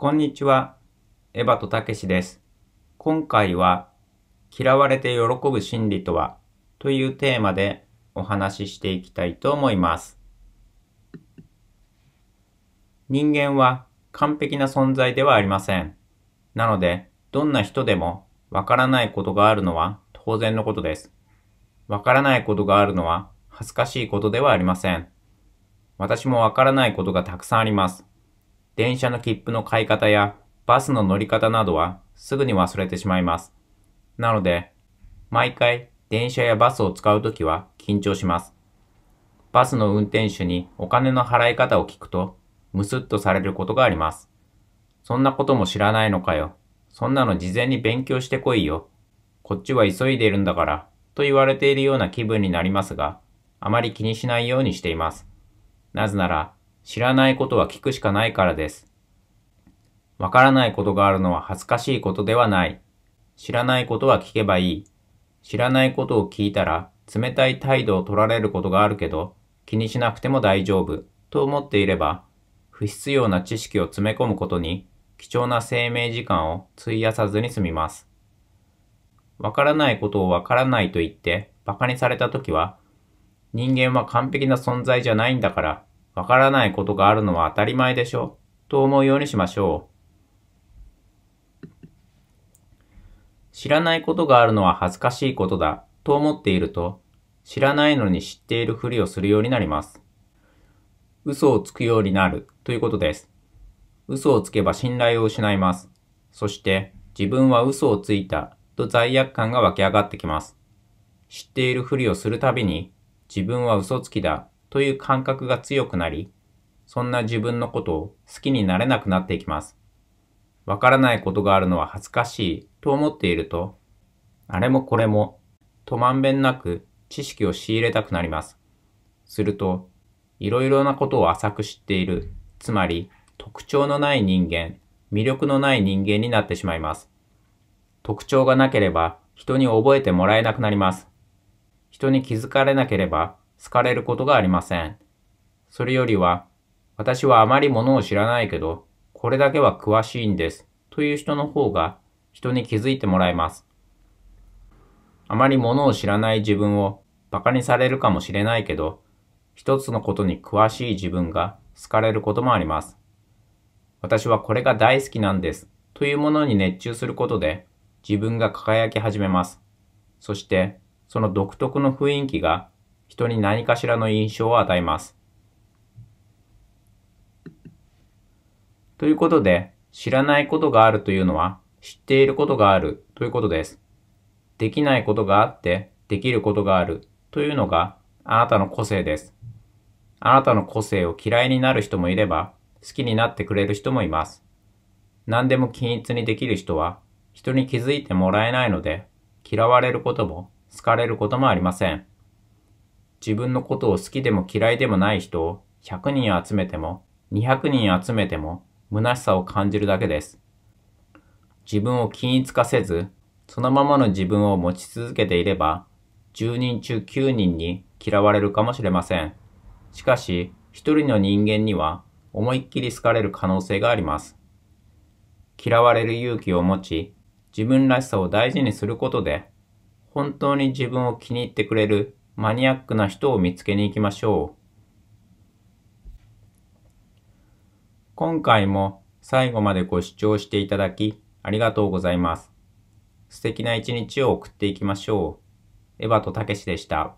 こんにちは。エバとたけしです。今回は、嫌われて喜ぶ心理とはというテーマでお話ししていきたいと思います。人間は完璧な存在ではありません。なので、どんな人でもわからないことがあるのは当然のことです。わからないことがあるのは恥ずかしいことではありません。私もわからないことがたくさんあります。電車の切符の買い方やバスの乗り方などはすぐに忘れてしまいます。なので、毎回電車やバスを使うときは緊張します。バスの運転手にお金の払い方を聞くと、ムスッとされることがあります。そんなことも知らないのかよ。そんなの事前に勉強してこいよ。こっちは急いでいるんだから、と言われているような気分になりますが、あまり気にしないようにしています。なぜなら、知らないことは聞くしかないからです。わからないことがあるのは恥ずかしいことではない。知らないことは聞けばいい。知らないことを聞いたら冷たい態度を取られることがあるけど気にしなくても大丈夫と思っていれば不必要な知識を詰め込むことに貴重な生命時間を費やさずに済みます。わからないことをわからないと言って馬鹿にされた時は人間は完璧な存在じゃないんだからわからないことがあるのは当たり前でしょと思うようにしましょう。知らないことがあるのは恥ずかしいことだと思っていると、知らないのに知っているふりをするようになります。嘘をつくようになるということです。嘘をつけば信頼を失います。そして自分は嘘をついたと罪悪感が湧き上がってきます。知っているふりをするたびに自分は嘘つきだという感覚が強くなり、そんな自分のことを好きになれなくなっていきます。わからないことがあるのは恥ずかしいと思っていると、あれもこれも、とまんべんなく知識を仕入れたくなります。すると、いろいろなことを浅く知っている、つまり特徴のない人間、魅力のない人間になってしまいます。特徴がなければ人に覚えてもらえなくなります。人に気づかれなければ好かれることがありません。それよりは、私はあまりものを知らないけど、これだけは詳しいんです、という人の方が、人に気づいてもらえます。あまりものを知らない自分を馬鹿にされるかもしれないけど、一つのことに詳しい自分が好かれることもあります。私はこれが大好きなんです、というものに熱中することで、自分が輝き始めます。そして、その独特の雰囲気が人に何かしらの印象を与えます。ということで、知らないことがあるというのは、知っていることがあるということです。できないことがあって、できることがあるというのが、あなたの個性です。あなたの個性を嫌いになる人もいれば、好きになってくれる人もいます。何でも均一にできる人は、人に気づいてもらえないので、嫌われることも、好かれることもありません。自分のことを好きでも嫌いでもない人を100人集めても200人集めても虚しさを感じるだけです。自分を均一化せず、そのままの自分を持ち続けていれば、10人中9人に嫌われるかもしれません。しかし、一人の人間には思いっきり好かれる可能性があります。嫌われる勇気を持ち、自分らしさを大事にすることで、本当に自分を気に入ってくれるマニアックな人を見つけに行きましょう。今回も最後までご視聴していただきありがとうございます。素敵な一日を送っていきましょう。エヴァとたけしでした。